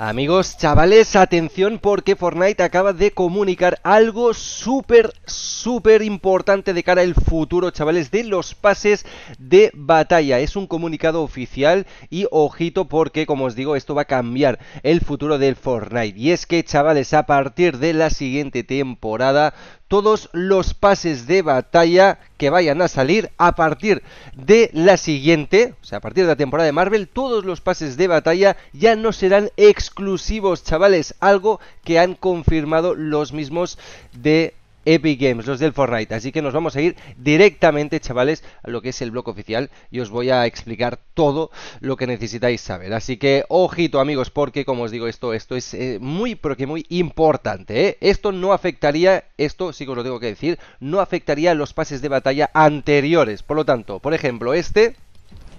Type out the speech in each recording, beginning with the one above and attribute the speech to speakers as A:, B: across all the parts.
A: Amigos, chavales, atención porque Fortnite acaba de comunicar algo súper, súper importante de cara al futuro, chavales, de los pases de batalla. Es un comunicado oficial y ojito porque, como os digo, esto va a cambiar el futuro del Fortnite. Y es que, chavales, a partir de la siguiente temporada, todos los pases de batalla que vayan a salir a partir de la siguiente, o sea, a partir de la temporada de Marvel, todos los pases de batalla ya no serán exclusivos, chavales, algo que han confirmado los mismos de Epic Games, los del Fortnite. Así que nos vamos a ir directamente, chavales, a lo que es el blog oficial y os voy a explicar todo lo que necesitáis saber. Así que ojito, amigos, porque como os digo, esto, esto es eh, muy, pero muy importante. ¿eh? Esto no afectaría, esto sí que os lo tengo que decir, no afectaría los pases de batalla anteriores. Por lo tanto, por ejemplo, este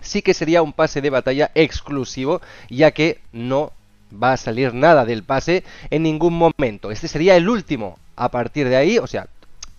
A: sí que sería un pase de batalla exclusivo, ya que no va a salir nada del pase en ningún momento. Este sería el último a partir de ahí, o sea,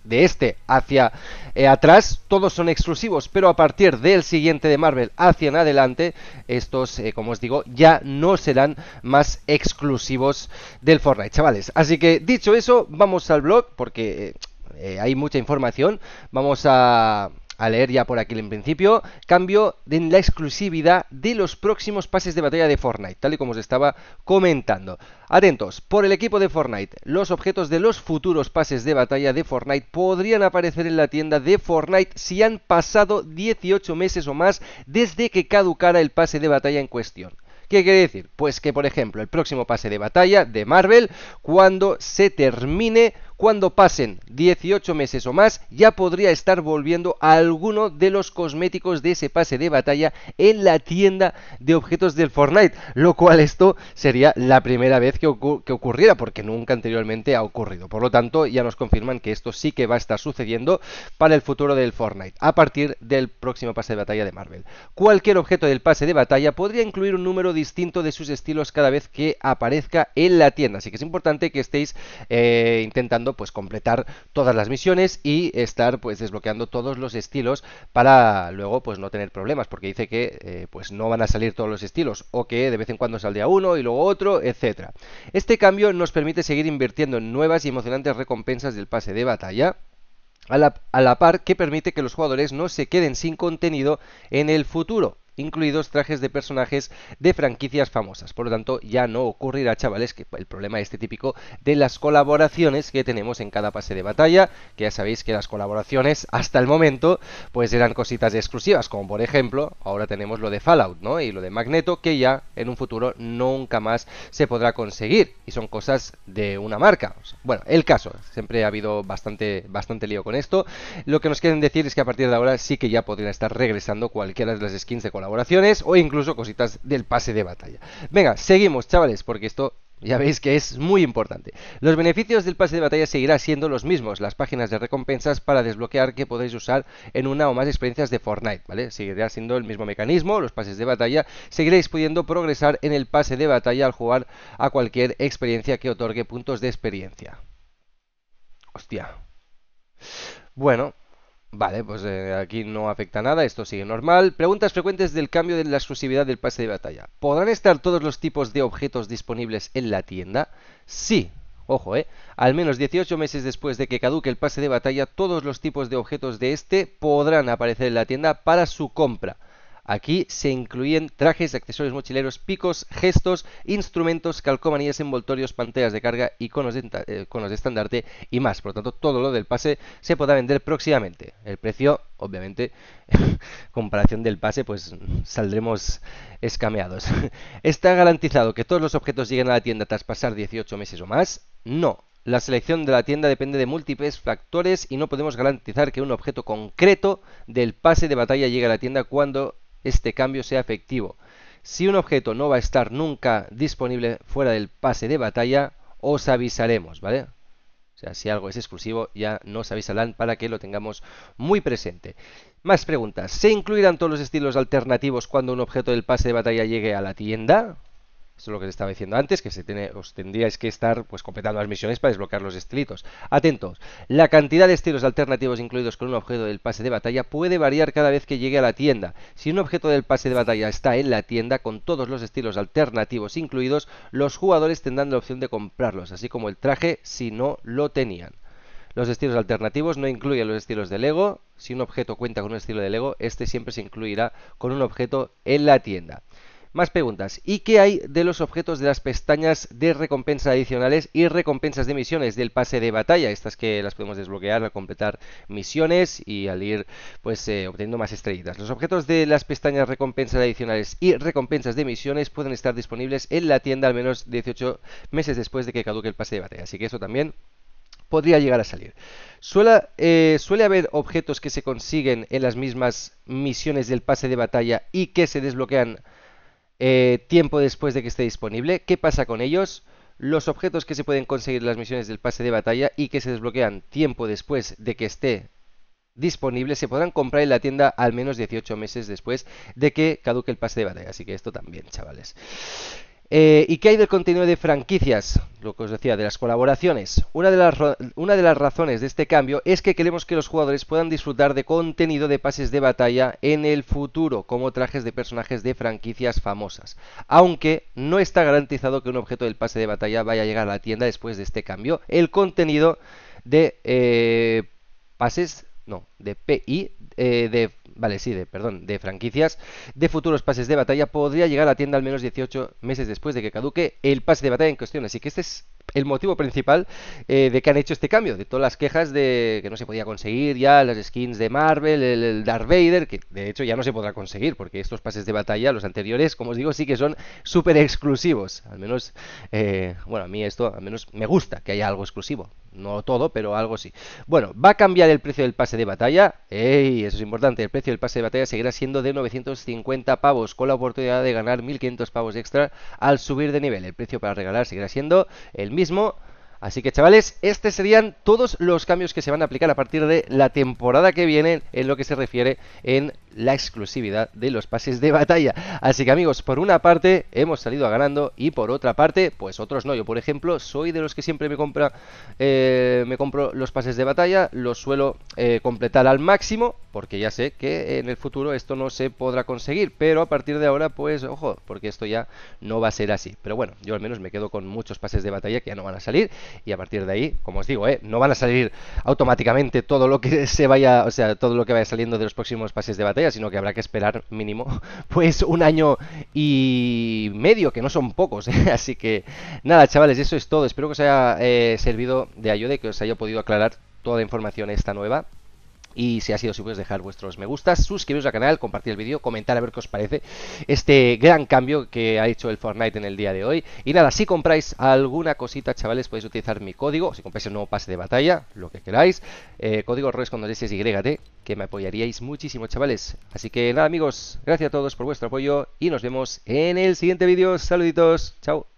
A: de este hacia eh, atrás, todos son exclusivos, pero a partir del siguiente de Marvel hacia en adelante, estos, eh, como os digo, ya no serán más exclusivos del Fortnite, chavales. Así que dicho eso, vamos al blog, porque eh, hay mucha información. Vamos a a leer ya por aquí en principio, cambio en la exclusividad de los próximos pases de batalla de Fortnite, tal y como os estaba comentando. Atentos, por el equipo de Fortnite, los objetos de los futuros pases de batalla de Fortnite podrían aparecer en la tienda de Fortnite si han pasado 18 meses o más desde que caducara el pase de batalla en cuestión. ¿Qué quiere decir? Pues que, por ejemplo, el próximo pase de batalla de Marvel, cuando se termine, cuando pasen 18 meses o más, ya podría estar volviendo alguno de los cosméticos de ese pase de batalla en la tienda de objetos del Fortnite, lo cual esto sería la primera vez que, ocurriera, porque nunca anteriormente ha ocurrido. Por lo tanto, ya nos confirman que esto sí que va a estar sucediendo para el futuro del Fortnite, a partir del próximo pase de batalla de Marvel. Cualquier objeto del pase de batalla podría incluir un número distinto de sus estilos cada vez que aparezca en la tienda, así que es importante que estéis eh, intentando pues completar todas las misiones y estar pues desbloqueando todos los estilos para luego pues no tener problemas, porque dice que eh, pues no van a salir todos los estilos o que de vez en cuando saldría uno y luego otro, etcétera. Este cambio nos permite seguir invirtiendo en nuevas y emocionantes recompensas del pase de batalla. A la, a la, par que permite que los jugadores no se queden sin contenido en el futuro incluidos trajes de personajes de franquicias famosas. Por lo tanto, ya no ocurrirá, chavales, que el problema este típico de las colaboraciones que tenemos en cada pase de batalla, que ya sabéis que las colaboraciones hasta el momento pues eran cositas exclusivas, como por ejemplo, ahora tenemos lo de Fallout, ¿no? Y lo de Magneto que ya en un futuro nunca más se podrá conseguir y son cosas de una marca. Bueno, el caso, siempre ha habido bastante bastante lío con esto. Lo que nos quieren decir es que a partir de ahora sí que ya podrían estar regresando cualquiera de las skins de colaboraciones o incluso cositas del pase de batalla. Venga, seguimos, chavales, porque esto ya veis que es muy importante. Los beneficios del pase de batalla seguirán siendo los mismos, las páginas de recompensas para desbloquear que podéis usar en una o más experiencias de Fortnite, ¿vale? Seguirá siendo el mismo mecanismo, los pases de batalla, seguiréis pudiendo progresar en el pase de batalla al jugar a cualquier experiencia que otorgue puntos de experiencia. Hostia. Bueno, Vale, pues eh, aquí no afecta nada, esto sigue normal. Preguntas frecuentes del cambio de la exclusividad del pase de batalla. ¿Podrán estar todos los tipos de objetos disponibles en la tienda? Sí, ojo, ¿eh? Al menos 18 meses después de que caduque el pase de batalla, todos los tipos de objetos de este podrán aparecer en la tienda para su compra. Aquí se incluyen trajes, accesorios mochileros, picos, gestos, instrumentos, calcomanías, envoltorios, pantallas de carga, iconos de, eh, de estandarte y más. Por lo tanto, todo lo del pase se podrá vender próximamente. El precio, obviamente, comparación del pase, pues saldremos escameados. ¿Está garantizado que todos los objetos lleguen a la tienda tras pasar 18 meses o más? No, la selección de la tienda depende de múltiples factores y no podemos garantizar que un objeto concreto del pase de batalla llegue a la tienda cuando este cambio sea efectivo. Si un objeto no va a estar nunca disponible fuera del pase de batalla, os avisaremos, ¿vale? O sea, si algo es exclusivo, ya nos avisarán para que lo tengamos muy presente. Más preguntas. ¿Se incluirán todos los estilos alternativos cuando un objeto del pase de batalla llegue a la tienda? Esto es lo que os estaba diciendo antes, que os tendríais que estar pues completando las misiones para desbloquear los estilitos. Atentos, la cantidad de estilos alternativos incluidos con un objeto del pase de batalla puede variar cada vez que llegue a la tienda. Si un objeto del pase de batalla está en la tienda con todos los estilos alternativos incluidos, los jugadores tendrán la opción de comprarlos, así como el traje si no lo tenían. Los estilos alternativos no incluyen los estilos de Lego. Si un objeto cuenta con un estilo de Lego, este siempre se incluirá con un objeto en la tienda. Más preguntas. ¿Y qué hay de los objetos de las pestañas de recompensas adicionales y recompensas de misiones del pase de batalla? Estas que las podemos desbloquear al completar misiones y al ir pues eh, obteniendo más estrellitas. Los objetos de las pestañas recompensas adicionales y recompensas de misiones pueden estar disponibles en la tienda al menos 18 meses después de que caduque el pase de batalla. Así que eso también podría llegar a salir. Suela, eh, suele haber objetos que se consiguen en las mismas misiones del pase de batalla y que se desbloquean eh, tiempo después de que esté disponible. ¿Qué pasa con ellos? Los objetos que se pueden conseguir en las misiones del pase de batalla y que se desbloquean tiempo después de que esté disponible se podrán comprar en la tienda al menos 18 meses después de que caduque el pase de batalla. Así que esto también, chavales. Eh, ¿Y qué hay del contenido de franquicias? Lo que os decía, de las colaboraciones. Una de las, una de las razones de este cambio es que queremos que los jugadores puedan disfrutar de contenido de pases de batalla en el futuro, como trajes de personajes de franquicias famosas. Aunque no está garantizado que un objeto del pase de batalla vaya a llegar a la tienda después de este cambio, el contenido de eh, pases no, de PI, eh, de, vale, sí, de, perdón, de franquicias, de futuros pases de batalla, podría llegar a la tienda al menos 18 meses después de que caduque el pase de batalla en cuestión. Así que este es el motivo principal eh, de que han hecho este cambio, de todas las quejas de que no se podía conseguir ya las skins de Marvel, el, Darth Vader, que de hecho ya no se podrá conseguir, porque estos pases de batalla, los anteriores, como os digo, sí que son súper exclusivos. Al menos, eh, bueno, a mí esto, al menos me gusta que haya algo exclusivo. No todo, pero algo sí. Bueno, va a cambiar el precio del pase de batalla. ¡Ey! Eso es importante. El precio del pase de batalla seguirá siendo de 950 pavos, con la oportunidad de ganar 1500 pavos extra al subir de nivel. El precio para regalar seguirá siendo el mismo Así que chavales, estos serían todos los cambios que se van a aplicar a partir de la temporada que viene en lo que se refiere en la exclusividad de los pases de batalla. Así que amigos, por una parte hemos salido ganando y por otra parte, pues otros no. Yo por ejemplo soy de los que siempre me compra, eh, me compro los pases de batalla, los suelo eh, completar al máximo porque ya sé que en el futuro esto no se podrá conseguir, pero a partir de ahora pues ojo, porque esto ya no va a ser así. Pero bueno, yo al menos me quedo con muchos pases de batalla que ya no van a salir y a partir de ahí, como os digo, eh, no van a salir automáticamente todo lo que se vaya, o sea, todo lo que vaya saliendo de los próximos pases de batalla, sino que habrá que esperar mínimo pues un año y medio, que no son pocos. ¿eh? Así que nada, chavales, eso es todo. Espero que os haya eh, servido de ayuda y que os haya podido aclarar toda la información esta nueva y si ha sido si podéis pues dejar vuestros me gustas, suscribiros al canal, compartir el vídeo, comentar a ver qué os parece este gran cambio que ha hecho el Fortnite en el día de hoy. Y nada, si compráis alguna cosita, chavales, podéis utilizar mi código, si compráis el nuevo pase de batalla, lo que queráis, eh, código RES que me apoyaríais muchísimo, chavales. Así que nada, amigos, gracias a todos por vuestro apoyo y nos vemos en el siguiente vídeo. Saluditos, chao.